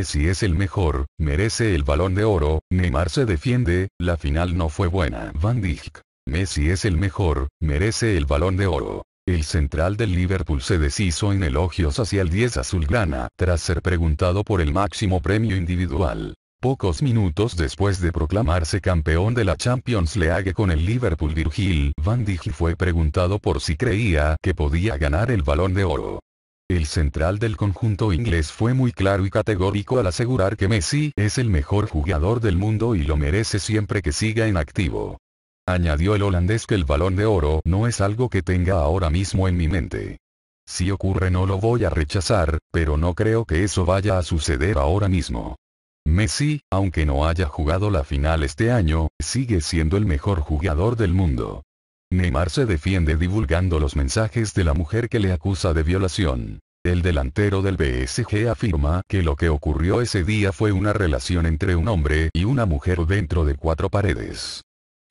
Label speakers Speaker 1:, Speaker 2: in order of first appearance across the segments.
Speaker 1: Messi es el mejor, merece el balón de oro, Neymar se defiende, la final no fue buena. Van Dijk. Messi es el mejor, merece el balón de oro. El central del Liverpool se deshizo en elogios hacia el 10 azulgrana, tras ser preguntado por el máximo premio individual. Pocos minutos después de proclamarse campeón de la Champions League con el Liverpool Virgil van Dijk fue preguntado por si creía que podía ganar el Balón de Oro. El central del conjunto inglés fue muy claro y categórico al asegurar que Messi es el mejor jugador del mundo y lo merece siempre que siga en activo. Añadió el holandés que el balón de oro no es algo que tenga ahora mismo en mi mente. Si ocurre no lo voy a rechazar, pero no creo que eso vaya a suceder ahora mismo. Messi, aunque no haya jugado la final este año, sigue siendo el mejor jugador del mundo. Neymar se defiende divulgando los mensajes de la mujer que le acusa de violación. El delantero del BSG afirma que lo que ocurrió ese día fue una relación entre un hombre y una mujer dentro de cuatro paredes.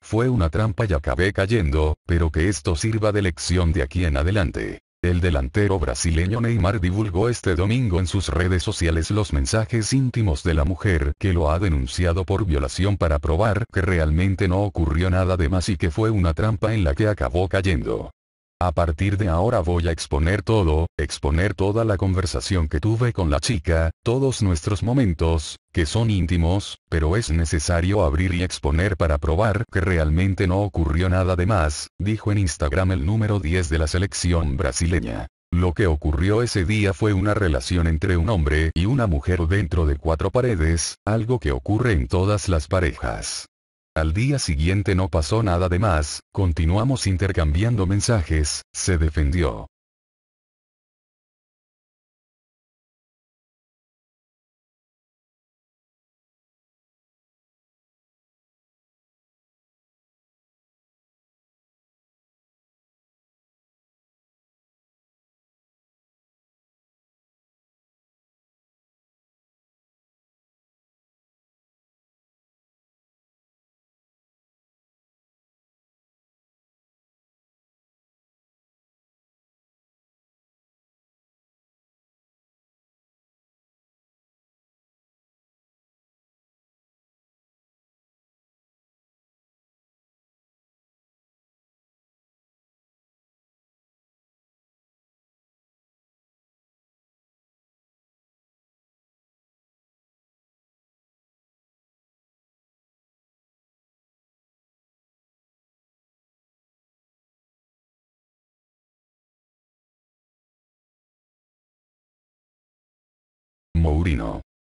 Speaker 1: Fue una trampa y acabé cayendo, pero que esto sirva de lección de aquí en adelante. El delantero brasileño Neymar divulgó este domingo en sus redes sociales los mensajes íntimos de la mujer que lo ha denunciado por violación para probar que realmente no ocurrió nada de más y que fue una trampa en la que acabó cayendo. A partir de ahora voy a exponer todo, exponer toda la conversación que tuve con la chica, todos nuestros momentos, que son íntimos, pero es necesario abrir y exponer para probar que realmente no ocurrió nada de más, dijo en Instagram el número 10 de la selección brasileña. Lo que ocurrió ese día fue una relación entre un hombre y una mujer dentro de cuatro paredes, algo que ocurre en todas las parejas. Al día siguiente no pasó nada de más, continuamos intercambiando mensajes, se defendió.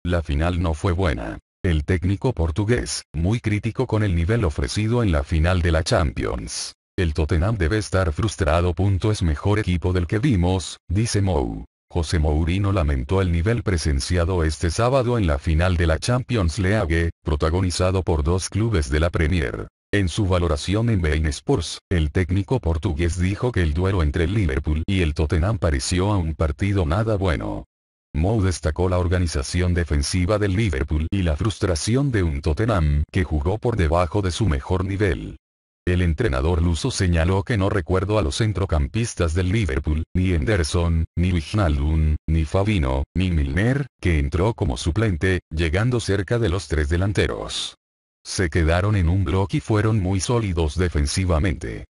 Speaker 1: La final no fue buena. El técnico portugués, muy crítico con el nivel ofrecido en la final de la Champions. El Tottenham debe estar frustrado. Es mejor equipo del que vimos, dice Mou. José Mourinho lamentó el nivel presenciado este sábado en la final de la Champions League, protagonizado por dos clubes de la Premier. En su valoración en Bein Sports, el técnico portugués dijo que el duelo entre el Liverpool y el Tottenham pareció a un partido nada bueno. Moe destacó la organización defensiva del Liverpool y la frustración de un Tottenham que jugó por debajo de su mejor nivel. El entrenador luso señaló que no recuerdo a los centrocampistas del Liverpool, ni Henderson, ni Wijnaldum, ni Fabino, ni Milner, que entró como suplente, llegando cerca de los tres delanteros. Se quedaron en un bloque y fueron muy sólidos defensivamente.